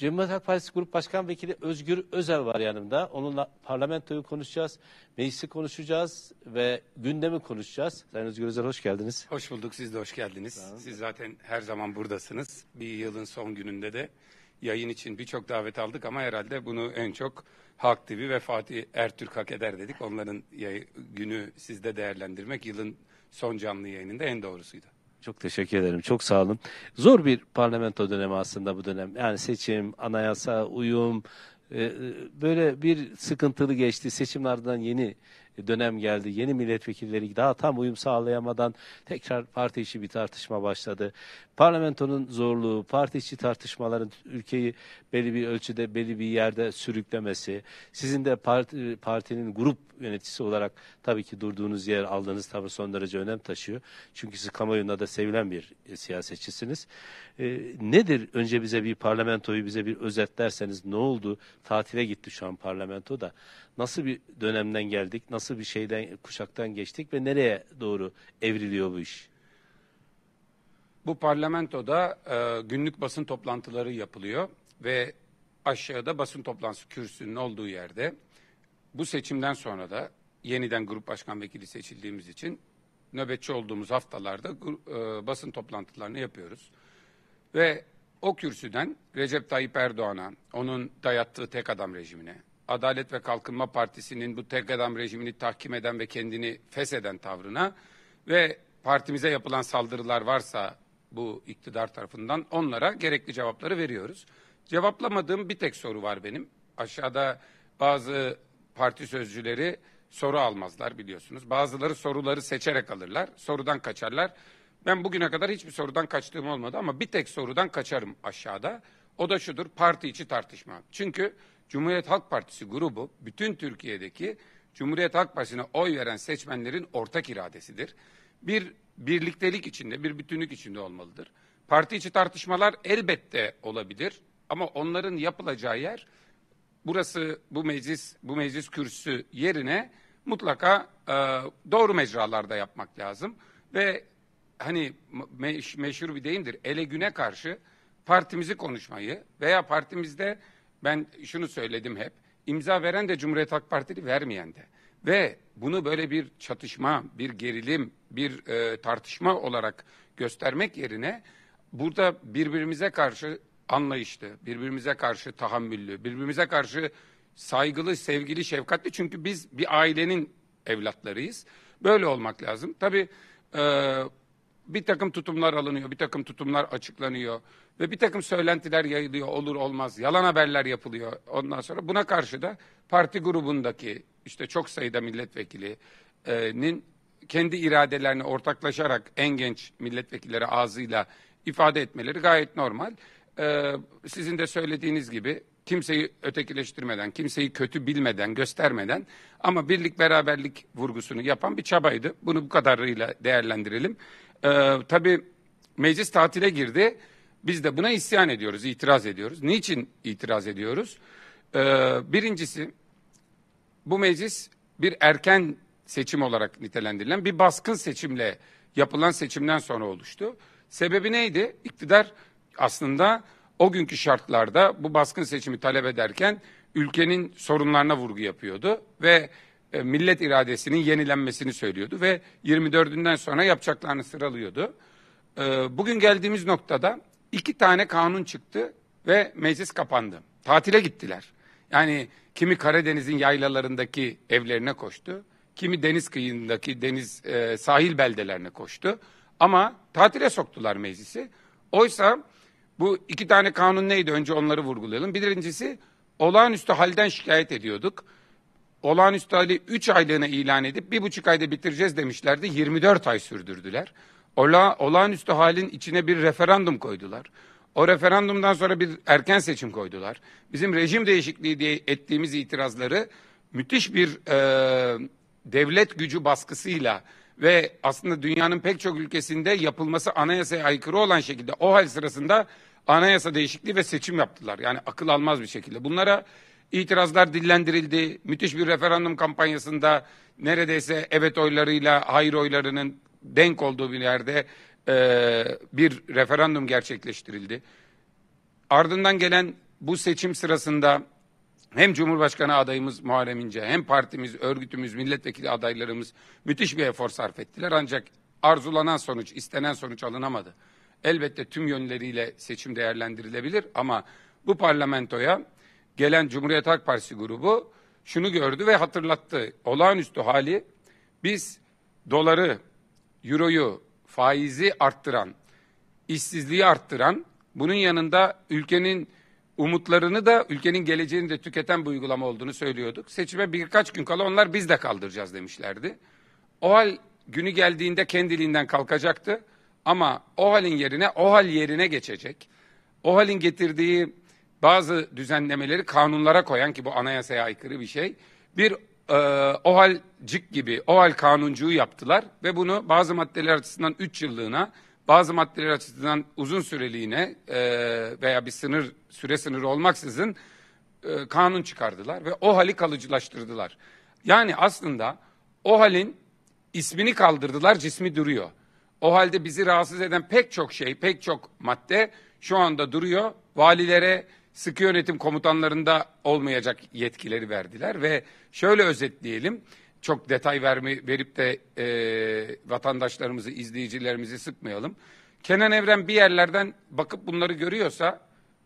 Cumhuriyet Halk Partisi Grup Başkan Vekili Özgür Özel var yanımda. Onunla parlamentoyu konuşacağız, meclisi konuşacağız ve gündemi konuşacağız. Sayın Özgür Özel hoş geldiniz. Hoş bulduk, siz de hoş geldiniz. Siz zaten her zaman buradasınız. Bir yılın son gününde de yayın için birçok davet aldık ama herhalde bunu en çok Halk TV ve Fatih Ertürk hak eder dedik. Onların yayı, günü sizde değerlendirmek yılın son canlı yayınında en doğrusuydu. Çok teşekkür ederim. Çok sağ olun. Zor bir parlamento dönemi aslında bu dönem. Yani seçim, anayasa, uyum, e, e, böyle bir sıkıntılı geçti. Seçimlerden yeni dönem geldi. Yeni milletvekilleri daha tam uyum sağlayamadan tekrar parti içi bir tartışma başladı. Parlamentonun zorluğu, parti içi tartışmaların ülkeyi belli bir ölçüde, belli bir yerde sürüklemesi, sizin de parti, partinin grup yöneticisi olarak tabii ki durduğunuz yer, aldığınız tavır son derece önem taşıyor. Çünkü siz kamuoyunda da sevilen bir e, siyasetçisiniz. E, nedir önce bize bir parlamentoyu bize bir özetlerseniz ne oldu? Tatile gitti şu an parlamento da. Nasıl bir dönemden geldik? Nasıl nasıl bir şeyden kuşaktan geçtik ve nereye doğru evriliyor bu iş? Bu parlamentoda e, günlük basın toplantıları yapılıyor ve aşağıda basın toplantısı kürsünün olduğu yerde bu seçimden sonra da yeniden grup başkan vekili seçildiğimiz için nöbetçi olduğumuz haftalarda e, basın toplantılarını yapıyoruz. Ve o kürsüden Recep Tayyip Erdoğan'a, onun dayattığı tek adam rejimine, Adalet ve Kalkınma Partisi'nin bu tek adam rejimini tahkim eden ve kendini fesheden tavrına ve partimize yapılan saldırılar varsa bu iktidar tarafından onlara gerekli cevapları veriyoruz. Cevaplamadığım bir tek soru var benim. Aşağıda bazı parti sözcüleri soru almazlar biliyorsunuz. Bazıları soruları seçerek alırlar. Sorudan kaçarlar. Ben bugüne kadar hiçbir sorudan kaçtığım olmadı ama bir tek sorudan kaçarım aşağıda. O da şudur parti içi tartışma. Çünkü Cumhuriyet Halk Partisi grubu bütün Türkiye'deki Cumhuriyet Halk Partisi'ne oy veren seçmenlerin ortak iradesidir. Bir birliktelik içinde, bir bütünlük içinde olmalıdır. Parti içi tartışmalar elbette olabilir ama onların yapılacağı yer burası bu meclis bu meclis kürsüsü yerine mutlaka e, doğru mecralarda yapmak lazım ve hani me meşhur bir deyimdir ele güne karşı partimizi konuşmayı veya partimizde ben şunu söyledim hep. İmza veren de Cumhuriyet Halk Partili vermeyen de. Ve bunu böyle bir çatışma, bir gerilim, bir e, tartışma olarak göstermek yerine burada birbirimize karşı anlayışlı, birbirimize karşı tahammüllü, birbirimize karşı saygılı, sevgili, şefkatli. Çünkü biz bir ailenin evlatlarıyız. Böyle olmak lazım. Tabii e, bir takım tutumlar alınıyor, bir takım tutumlar açıklanıyor ve bir takım söylentiler yayılıyor olur olmaz, yalan haberler yapılıyor. Ondan sonra buna karşı da parti grubundaki işte çok sayıda milletvekilinin kendi iradelerini ortaklaşarak en genç milletvekilleri ağzıyla ifade etmeleri gayet normal. Ee, sizin de söylediğiniz gibi kimseyi ötekileştirmeden, kimseyi kötü bilmeden, göstermeden ama birlik beraberlik vurgusunu yapan bir çabaydı. Bunu bu kadarıyla değerlendirelim. Ee, tabii meclis tatile girdi. Biz de buna isyan ediyoruz, itiraz ediyoruz. Niçin itiraz ediyoruz? Ee, birincisi bu meclis bir erken seçim olarak nitelendirilen bir baskın seçimle yapılan seçimden sonra oluştu. Sebebi neydi? İktidar aslında o günkü şartlarda bu baskın seçimi talep ederken ülkenin sorunlarına vurgu yapıyordu ve e, millet iradesinin yenilenmesini söylüyordu ve 24'ünden sonra yapacaklarını sıralıyordu. E, bugün geldiğimiz noktada iki tane kanun çıktı ve meclis kapandı. Tatile gittiler. Yani kimi Karadeniz'in yaylalarındaki evlerine koştu, kimi deniz kıyındaki deniz e, sahil beldelerine koştu. Ama tatile soktular meclisi. Oysa bu iki tane kanun neydi? Önce onları vurgulayalım. Birincisi olağanüstü halden şikayet ediyorduk olağanüstü hali 3 aylığına ilan edip bir buçuk ayda bitireceğiz demişlerdi. 24 ay sürdürdüler. Ola, olağanüstü halin içine bir referandum koydular. O referandumdan sonra bir erken seçim koydular. Bizim rejim değişikliği diye ettiğimiz itirazları müthiş bir e, devlet gücü baskısıyla ve aslında dünyanın pek çok ülkesinde yapılması anayasaya aykırı olan şekilde o hal sırasında anayasa değişikliği ve seçim yaptılar. Yani akıl almaz bir şekilde. Bunlara itirazlar dillendirildi. Müthiş bir referandum kampanyasında neredeyse evet oylarıyla hayır oylarının denk olduğu bir yerde e, bir referandum gerçekleştirildi. Ardından gelen bu seçim sırasında hem Cumhurbaşkanı adayımız Muharrem İnce hem partimiz, örgütümüz, milletvekili adaylarımız müthiş bir efor sarf ettiler. Ancak arzulanan sonuç, istenen sonuç alınamadı. Elbette tüm yönleriyle seçim değerlendirilebilir ama bu parlamentoya gelen Cumhuriyet Halk Partisi grubu şunu gördü ve hatırlattı. Olağanüstü hali biz doları, euroyu, faizi arttıran, işsizliği arttıran, bunun yanında ülkenin umutlarını da ülkenin geleceğini de tüketen bir uygulama olduğunu söylüyorduk. Seçime birkaç gün kala onlar biz de kaldıracağız demişlerdi. O hal günü geldiğinde kendiliğinden kalkacaktı ama o halin yerine o hal yerine geçecek. O halin getirdiği bazı düzenlemeleri kanunlara koyan ki bu anayasaya aykırı bir şey. Bir e, OHAL'cik gibi OHAL kanuncuğu yaptılar ve bunu bazı maddeler açısından 3 yıllığına bazı maddeler açısından uzun süreliğine e, veya bir sınır süre sınırı olmaksızın e, kanun çıkardılar ve o hali kalıcılaştırdılar. Yani aslında o halin ismini kaldırdılar, cismi duruyor. O halde bizi rahatsız eden pek çok şey, pek çok madde şu anda duruyor. Valilere, sıkı yönetim komutanlarında olmayacak yetkileri verdiler ve şöyle özetleyelim. Çok detay verme, verip de e, vatandaşlarımızı, izleyicilerimizi sıkmayalım. Kenan Evren bir yerlerden bakıp bunları görüyorsa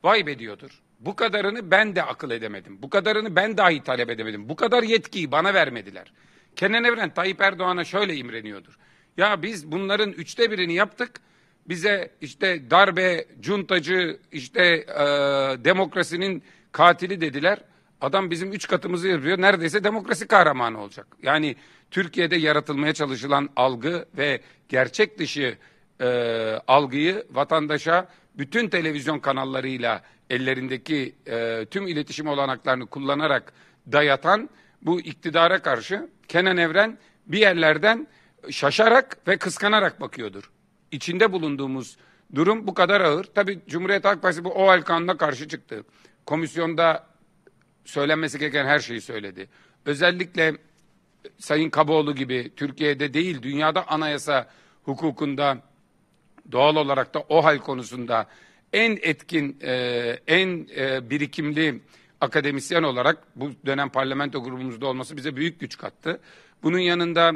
vay be diyordur. Bu kadarını ben de akıl edemedim. Bu kadarını ben dahi talep edemedim. Bu kadar yetkiyi bana vermediler. Kenan Evren Tayyip Erdoğan'a şöyle imreniyordur. Ya biz bunların üçte birini yaptık bize işte darbe, cuntacı, işte e, demokrasinin katili dediler. Adam bizim üç katımızı yapıyor. Neredeyse demokrasi kahramanı olacak. Yani Türkiye'de yaratılmaya çalışılan algı ve gerçek dışı e, algıyı vatandaşa bütün televizyon kanallarıyla ellerindeki e, tüm iletişim olanaklarını kullanarak dayatan bu iktidara karşı Kenan Evren bir yerlerden şaşarak ve kıskanarak bakıyordur içinde bulunduğumuz durum bu kadar ağır. Tabii Cumhuriyet Halk Partisi bu OAL kanuna karşı çıktı. Komisyonda söylenmesi gereken her şeyi söyledi. Özellikle Sayın Kaboğlu gibi Türkiye'de değil dünyada anayasa hukukunda doğal olarak da OHAL konusunda en etkin, e, en e, birikimli akademisyen olarak bu dönem parlamento grubumuzda olması bize büyük güç kattı. Bunun yanında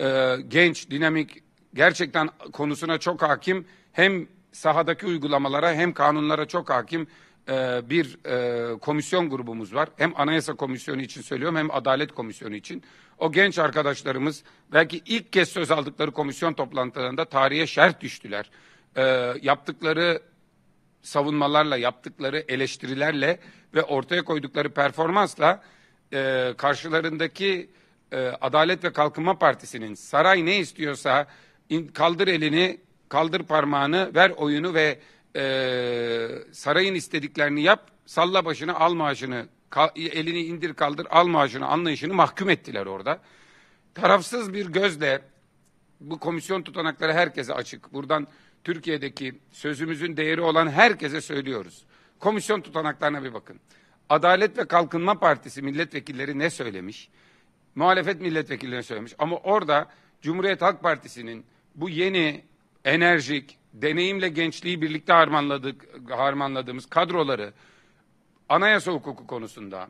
e, genç, dinamik gerçekten konusuna çok hakim hem sahadaki uygulamalara hem kanunlara çok hakim e, bir e, komisyon grubumuz var. Hem Anayasa Komisyonu için söylüyorum hem Adalet Komisyonu için. O genç arkadaşlarımız belki ilk kez söz aldıkları komisyon toplantılarında tarihe şerh düştüler. E, yaptıkları savunmalarla, yaptıkları eleştirilerle ve ortaya koydukları performansla e, karşılarındaki e, Adalet ve Kalkınma Partisi'nin saray ne istiyorsa kaldır elini, kaldır parmağını, ver oyunu ve e, sarayın istediklerini yap, salla başını, al maaşını, kal, elini indir kaldır, al maaşını anlayışını mahkum ettiler orada. Tarafsız bir gözle bu komisyon tutanakları herkese açık. Buradan Türkiye'deki sözümüzün değeri olan herkese söylüyoruz. Komisyon tutanaklarına bir bakın. Adalet ve Kalkınma Partisi milletvekilleri ne söylemiş? Muhalefet milletvekillerine söylemiş. Ama orada Cumhuriyet Halk Partisi'nin bu yeni, enerjik, deneyimle gençliği birlikte harmanladık, harmanladığımız kadroları anayasa hukuku konusunda,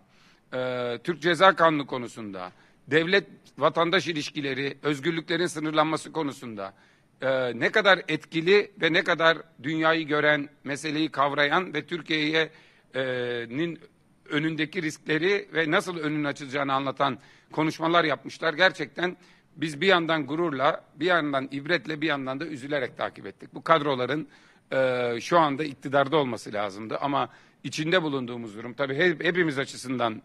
e, Türk Ceza Kanunu konusunda, devlet vatandaş ilişkileri, özgürlüklerin sınırlanması konusunda e, ne kadar etkili ve ne kadar dünyayı gören, meseleyi kavrayan ve Türkiye'nin e, önündeki riskleri ve nasıl önün açılacağını anlatan konuşmalar yapmışlar. Gerçekten biz bir yandan gururla, bir yandan ibretle, bir yandan da üzülerek takip ettik. Bu kadroların e, şu anda iktidarda olması lazımdı ama içinde bulunduğumuz durum tabii hep, hepimiz açısından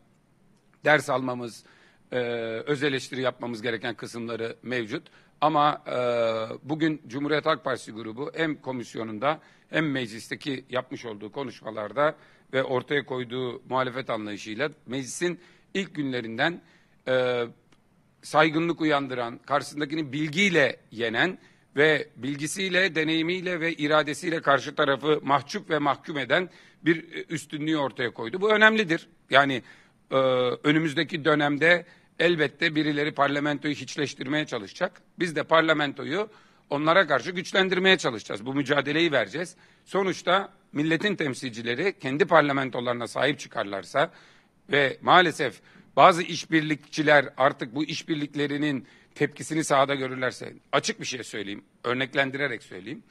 ders almamız, e, öz eleştiri yapmamız gereken kısımları mevcut. Ama e, bugün Cumhuriyet Halk Partisi grubu hem komisyonunda hem meclisteki yapmış olduğu konuşmalarda ve ortaya koyduğu muhalefet anlayışıyla meclisin ilk günlerinden e, saygınlık uyandıran, karşısındakini bilgiyle yenen ve bilgisiyle, deneyimiyle ve iradesiyle karşı tarafı mahcup ve mahkum eden bir e, üstünlüğü ortaya koydu. Bu önemlidir. Yani e, önümüzdeki dönemde elbette birileri parlamentoyu hiçleştirmeye çalışacak. Biz de parlamentoyu onlara karşı güçlendirmeye çalışacağız. Bu mücadeleyi vereceğiz. Sonuçta milletin temsilcileri kendi parlamentolarına sahip çıkarlarsa ve maalesef bazı işbirlikçiler artık bu işbirliklerinin tepkisini sahada görürlerse açık bir şey söyleyeyim, örneklendirerek söyleyeyim.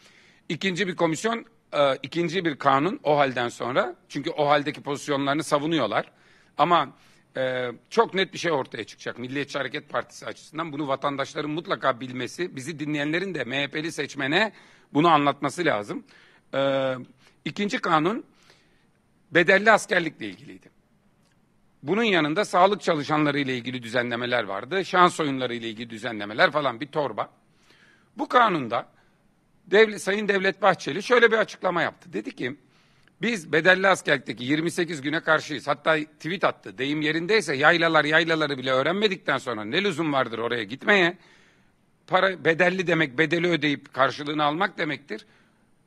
İkinci bir komisyon, e, ikinci bir kanun o halden sonra çünkü o haldeki pozisyonlarını savunuyorlar. Ama e, çok net bir şey ortaya çıkacak Milliyetçi Hareket Partisi açısından. Bunu vatandaşların mutlaka bilmesi, bizi dinleyenlerin de MHP'li seçmene bunu anlatması lazım. E, ikinci kanun bedelli askerlikle ilgiliydi. Bunun yanında sağlık çalışanları ile ilgili düzenlemeler vardı. Şans oyunları ile ilgili düzenlemeler falan bir torba. Bu kanunda devlet, Sayın Devlet Bahçeli şöyle bir açıklama yaptı. Dedi ki biz bedelli askerlikteki 28 güne karşıyız. Hatta tweet attı. Deyim yerindeyse yaylalar yaylaları bile öğrenmedikten sonra ne lüzum vardır oraya gitmeye? Para bedelli demek bedeli ödeyip karşılığını almak demektir.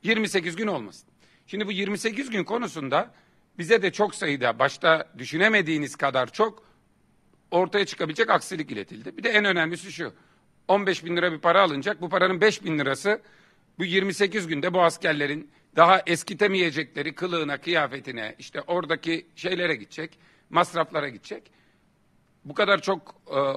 28 gün olmasın. Şimdi bu 28 gün konusunda bize de çok sayıda başta düşünemediğiniz kadar çok ortaya çıkabilecek aksilik iletildi. Bir de en önemlisi şu. 15 bin lira bir para alınacak. Bu paranın 5 bin lirası bu 28 günde bu askerlerin daha eskitemeyecekleri kılığına, kıyafetine, işte oradaki şeylere gidecek, masraflara gidecek. Bu kadar çok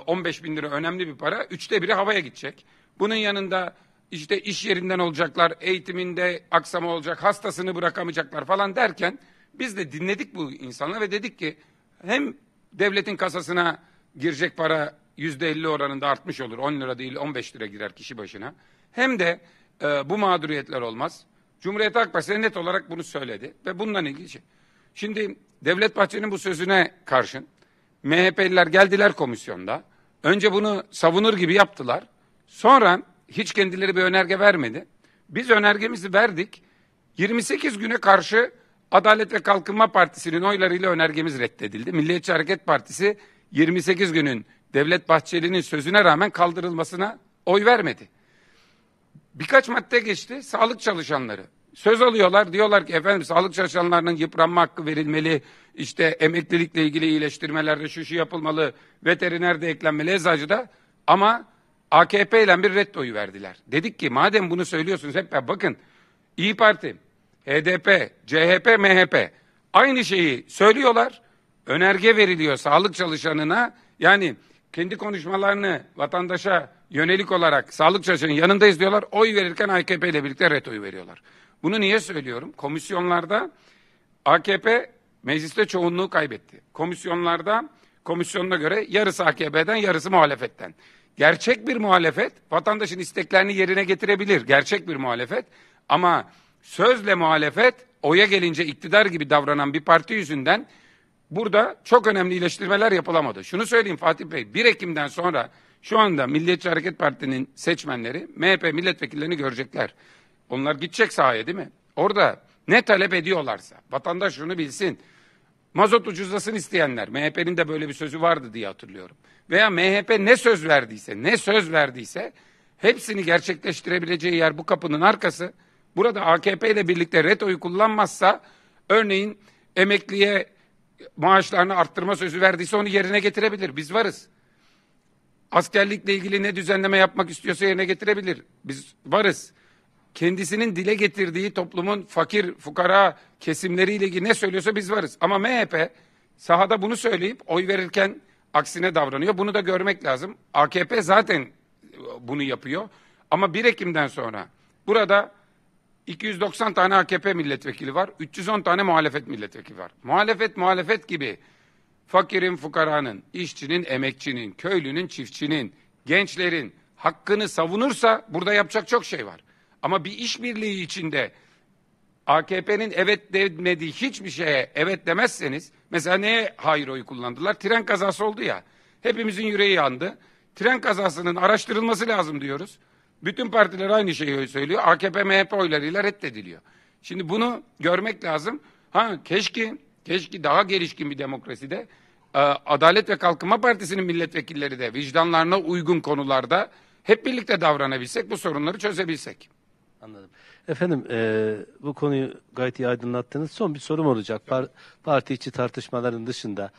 15 e, bin lira önemli bir para. Üçte biri havaya gidecek. Bunun yanında işte iş yerinden olacaklar, eğitiminde aksama olacak, hastasını bırakamayacaklar falan derken biz de dinledik bu insanları ve dedik ki hem devletin kasasına girecek para yüzde elli oranında artmış olur. on lira değil on beş lira girer kişi başına. Hem de e, bu mağduriyetler olmaz. Cumhuriyet Halk Partisi net olarak bunu söyledi ve bundan ilgili şey. Şimdi Devlet Bahçeli'nin bu sözüne karşın MHP'liler geldiler komisyonda. Önce bunu savunur gibi yaptılar. Sonra hiç kendileri bir önerge vermedi. Biz önergemizi verdik. 28 güne karşı Adalet ve Kalkınma Partisi'nin oylarıyla önergemiz reddedildi. Milliyetçi Hareket Partisi 28 günün Devlet Bahçeli'nin sözüne rağmen kaldırılmasına oy vermedi. Birkaç madde geçti. Sağlık çalışanları. Söz alıyorlar. Diyorlar ki efendim sağlık çalışanlarının yıpranma hakkı verilmeli. İşte emeklilikle ilgili iyileştirmelerde şu şu yapılmalı. Veteriner de eklenmeli eczacıda. Ama AKP ile bir red oyu verdiler. Dedik ki madem bunu söylüyorsunuz hep bakın İyi Parti HDP, e CHP, MHP aynı şeyi söylüyorlar. Önerge veriliyor sağlık çalışanına. Yani kendi konuşmalarını vatandaşa yönelik olarak sağlık çalışanın yanında izliyorlar. Oy verirken AKP ile birlikte retoyu veriyorlar. Bunu niye söylüyorum? Komisyonlarda AKP mecliste çoğunluğu kaybetti. Komisyonlarda komisyonuna göre yarısı AKP'den yarısı muhalefetten. Gerçek bir muhalefet vatandaşın isteklerini yerine getirebilir. Gerçek bir muhalefet ama sözle muhalefet, oya gelince iktidar gibi davranan bir parti yüzünden burada çok önemli iyileştirmeler yapılamadı. Şunu söyleyeyim Fatih Bey, 1 Ekim'den sonra şu anda Milliyetçi Hareket Partisinin seçmenleri MHP milletvekillerini görecekler. Onlar gidecek sahaya değil mi? Orada ne talep ediyorlarsa vatandaş şunu bilsin. Mazot ucuzlasın isteyenler MHP'nin de böyle bir sözü vardı diye hatırlıyorum. Veya MHP ne söz verdiyse ne söz verdiyse hepsini gerçekleştirebileceği yer bu kapının arkası burada AKP ile birlikte retoyu kullanmazsa örneğin emekliye maaşlarını arttırma sözü verdiyse onu yerine getirebilir. Biz varız. Askerlikle ilgili ne düzenleme yapmak istiyorsa yerine getirebilir. Biz varız. Kendisinin dile getirdiği toplumun fakir, fukara kesimleriyle ilgili ne söylüyorsa biz varız. Ama MHP sahada bunu söyleyip oy verirken aksine davranıyor. Bunu da görmek lazım. AKP zaten bunu yapıyor. Ama 1 Ekim'den sonra burada 290 tane AKP milletvekili var. 310 tane muhalefet milletvekili var. Muhalefet muhalefet gibi fakirin, fukaranın, işçinin, emekçinin, köylünün, çiftçinin, gençlerin hakkını savunursa burada yapacak çok şey var. Ama bir işbirliği içinde AKP'nin evet demediği hiçbir şeye evet demezseniz mesela neye hayır oyu kullandılar? Tren kazası oldu ya. Hepimizin yüreği yandı. Tren kazasının araştırılması lazım diyoruz. Bütün partiler aynı şeyi söylüyor. AKP MHP oylarıyla reddediliyor. Şimdi bunu görmek lazım. Ha keşke keşke daha gelişkin bir demokraside e, Adalet ve Kalkınma Partisi'nin milletvekilleri de vicdanlarına uygun konularda hep birlikte davranabilsek bu sorunları çözebilsek. Anladım. Efendim e, bu konuyu gayet iyi aydınlattınız. Son bir sorum olacak. Par parti içi tartışmaların dışında.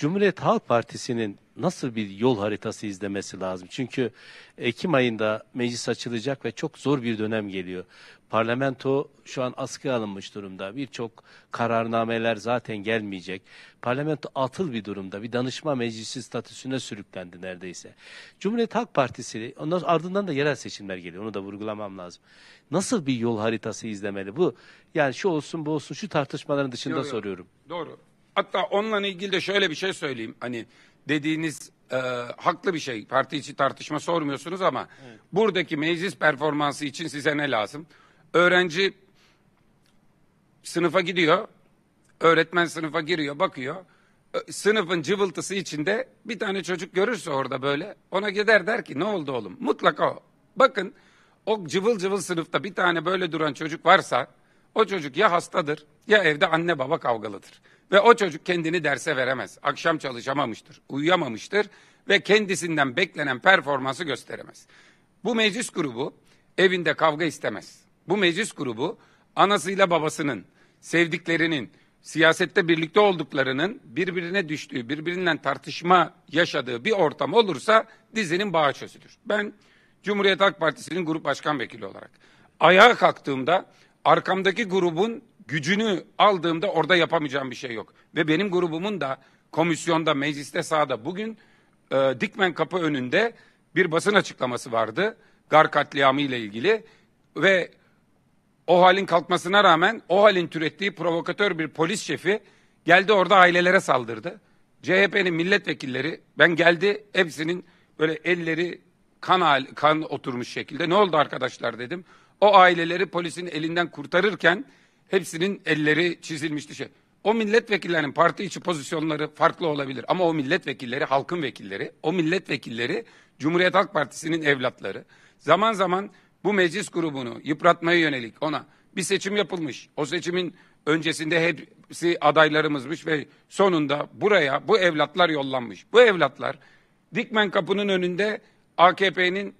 Cumhuriyet Halk Partisi'nin nasıl bir yol haritası izlemesi lazım? Çünkü Ekim ayında meclis açılacak ve çok zor bir dönem geliyor. Parlamento şu an askıya alınmış durumda. Birçok kararnameler zaten gelmeyecek. Parlamento atıl bir durumda. Bir danışma meclisi statüsüne sürüklendi neredeyse. Cumhuriyet Halk Partisi, ondan ardından da yerel seçimler geliyor. Onu da vurgulamam lazım. Nasıl bir yol haritası izlemeli? Bu yani şu olsun bu olsun şu tartışmaların dışında yok, yok. soruyorum. Doğru. Hatta onunla ilgili de şöyle bir şey söyleyeyim. Hani dediğiniz e, haklı bir şey. Parti içi tartışma sormuyorsunuz ama evet. buradaki meclis performansı için size ne lazım? Öğrenci sınıfa gidiyor. Öğretmen sınıfa giriyor, bakıyor. Sınıfın cıvıltısı içinde bir tane çocuk görürse orada böyle ona gider der ki ne oldu oğlum? Mutlaka o. Bakın o cıvıl cıvıl sınıfta bir tane böyle duran çocuk varsa o çocuk ya hastadır ya evde anne baba kavgalıdır ve o çocuk kendini derse veremez. Akşam çalışamamıştır, uyuyamamıştır ve kendisinden beklenen performansı gösteremez. Bu meclis grubu evinde kavga istemez. Bu meclis grubu anasıyla babasının, sevdiklerinin, siyasette birlikte olduklarının birbirine düştüğü, birbirinden tartışma yaşadığı bir ortam olursa dizinin bağı çözülür. Ben Cumhuriyet Halk Partisi'nin grup başkan vekili olarak ayağa kalktığımda arkamdaki grubun gücünü aldığımda orada yapamayacağım bir şey yok. Ve benim grubumun da komisyonda, mecliste, sahada bugün e, Dikmen Kapı önünde bir basın açıklaması vardı. Gar katliamı ile ilgili ve o halin kalkmasına rağmen o halin türettiği provokatör bir polis şefi geldi orada ailelere saldırdı. CHP'nin milletvekilleri ben geldi hepsinin böyle elleri kan kan oturmuş şekilde ne oldu arkadaşlar dedim. O aileleri polisin elinden kurtarırken hepsinin elleri çizilmişti şey. O milletvekillerinin parti içi pozisyonları farklı olabilir ama o milletvekilleri halkın vekilleri, o milletvekilleri Cumhuriyet Halk Partisi'nin evlatları. Zaman zaman bu meclis grubunu yıpratmaya yönelik ona bir seçim yapılmış. O seçimin öncesinde hepsi adaylarımızmış ve sonunda buraya bu evlatlar yollanmış. Bu evlatlar Dikmen kapının önünde AKP'nin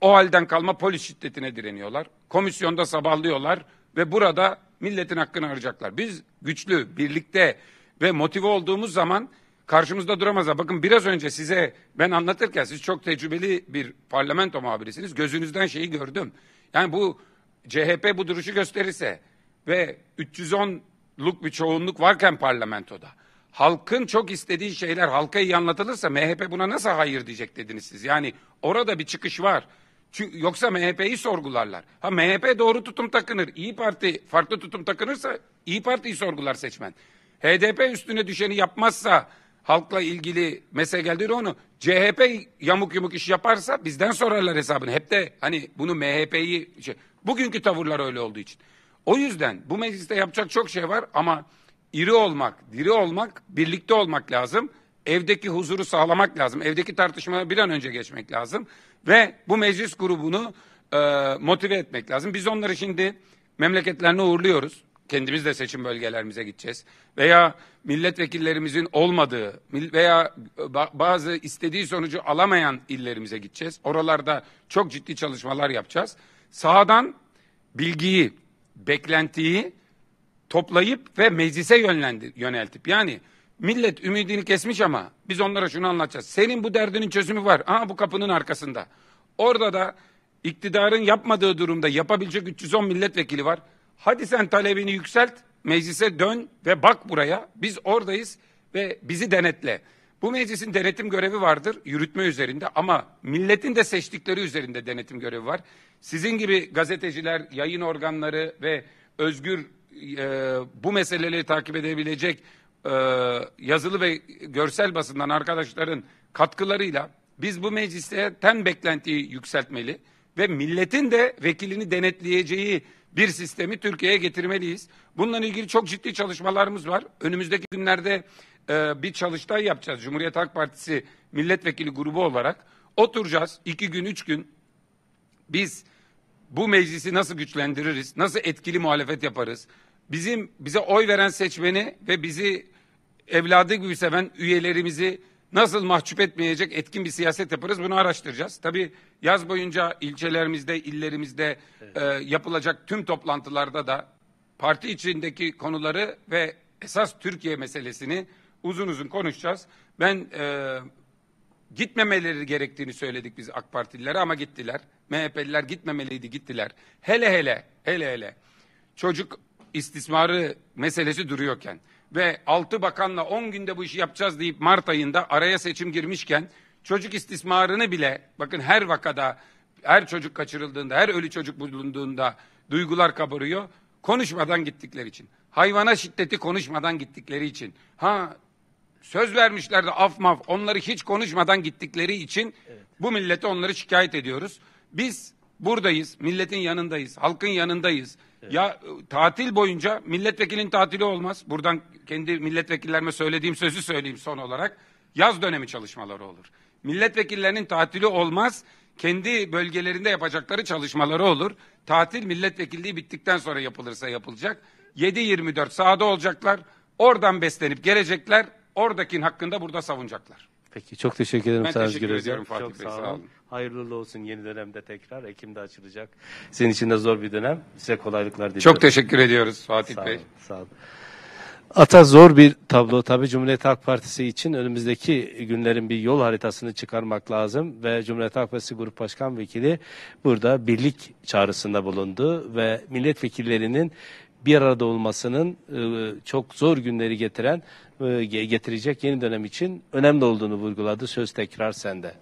o halden kalma polis şiddetine direniyorlar. Komisyonda sabahlıyorlar ve burada milletin hakkını arayacaklar. Biz güçlü, birlikte ve motive olduğumuz zaman karşımızda duramazlar. Bakın biraz önce size ben anlatırken siz çok tecrübeli bir parlamento muhabirisiniz. Gözünüzden şeyi gördüm. Yani bu CHP bu duruşu gösterirse ve 310'luk bir çoğunluk varken parlamentoda halkın çok istediği şeyler halka iyi anlatılırsa MHP buna nasıl hayır diyecek dediniz siz. Yani orada bir çıkış var yoksa MHP'yi sorgularlar. Ha MHP doğru tutum takınır. İyi Parti farklı tutum takınırsa İyi Parti'yi sorgular seçmen. HDP üstüne düşeni yapmazsa halkla ilgili mesele geldiği onu CHP yamuk yumuk iş yaparsa bizden sorarlar hesabını. Hep de hani bunu MHP'yi şey, bugünkü tavırlar öyle olduğu için. O yüzden bu mecliste yapacak çok şey var ama iri olmak, diri olmak, birlikte olmak lazım evdeki huzuru sağlamak lazım. Evdeki tartışmaları bir an önce geçmek lazım. Ve bu meclis grubunu e, motive etmek lazım. Biz onları şimdi memleketlerine uğurluyoruz. Kendimiz de seçim bölgelerimize gideceğiz. Veya milletvekillerimizin olmadığı veya e, bazı istediği sonucu alamayan illerimize gideceğiz. Oralarda çok ciddi çalışmalar yapacağız. Sahadan bilgiyi, beklentiyi toplayıp ve meclise yönlendir, yöneltip yani Millet ümidini kesmiş ama biz onlara şunu anlatacağız. Senin bu derdinin çözümü var. Aha bu kapının arkasında. Orada da iktidarın yapmadığı durumda yapabilecek 310 milletvekili var. Hadi sen talebini yükselt, meclise dön ve bak buraya. Biz oradayız ve bizi denetle. Bu meclisin denetim görevi vardır yürütme üzerinde ama milletin de seçtikleri üzerinde denetim görevi var. Sizin gibi gazeteciler, yayın organları ve özgür e, bu meseleleri takip edebilecek e, yazılı ve görsel basından arkadaşların katkılarıyla biz bu tem beklentiyi yükseltmeli ve milletin de vekilini denetleyeceği bir sistemi Türkiye'ye getirmeliyiz. Bununla ilgili çok ciddi çalışmalarımız var. Önümüzdeki günlerde e, bir çalıştay yapacağız. Cumhuriyet Halk Partisi milletvekili grubu olarak oturacağız. iki gün, üç gün biz bu meclisi nasıl güçlendiririz? Nasıl etkili muhalefet yaparız? Bizim bize oy veren seçmeni ve bizi evladı gibi seven üyelerimizi nasıl mahcup etmeyecek etkin bir siyaset yaparız bunu araştıracağız. Tabi yaz boyunca ilçelerimizde, illerimizde evet. e, yapılacak tüm toplantılarda da parti içindeki konuları ve esas Türkiye meselesini uzun uzun konuşacağız. Ben e, gitmemeleri gerektiğini söyledik biz AK Partililere ama gittiler. MHP'liler gitmemeliydi gittiler. Hele hele hele hele çocuk istismarı meselesi duruyorken ve altı bakanla 10 günde bu işi yapacağız deyip Mart ayında araya seçim girmişken çocuk istismarını bile bakın her vakada her çocuk kaçırıldığında her ölü çocuk bulunduğunda duygular kabarıyor. Konuşmadan gittikleri için. Hayvana şiddeti konuşmadan gittikleri için. Ha söz vermişlerdi af maf onları hiç konuşmadan gittikleri için evet. bu millete onları şikayet ediyoruz. Biz buradayız, milletin yanındayız, halkın yanındayız. Ya e, tatil boyunca milletvekilin tatili olmaz. Buradan kendi milletvekillerime söylediğim sözü söyleyeyim son olarak. Yaz dönemi çalışmaları olur. Milletvekillerinin tatili olmaz. Kendi bölgelerinde yapacakları çalışmaları olur. Tatil milletvekilliği bittikten sonra yapılırsa yapılacak. 7-24 sahada olacaklar. Oradan beslenip gelecekler. Oradakinin hakkında burada savunacaklar. Peki çok teşekkür ederim. Ben Sağ teşekkür Özgür ediyorum Fatih çok Bey. Sağ olun. Sağ olun. Hayırlı olsun yeni dönemde tekrar. Ekim'de açılacak. Senin için de zor bir dönem. Size kolaylıklar diliyorum. Çok teşekkür ediyoruz Fatih sağ Bey. Olun, sağ olun. Ata zor bir tablo. Tabii Cumhuriyet Halk Partisi için önümüzdeki günlerin bir yol haritasını çıkarmak lazım ve Cumhuriyet Halk Partisi Grup Başkan Vekili burada birlik çağrısında bulundu ve milletvekillerinin bir arada olmasının e, çok zor günleri getiren e, getirecek yeni dönem için önemli olduğunu vurguladı. Söz tekrar sende.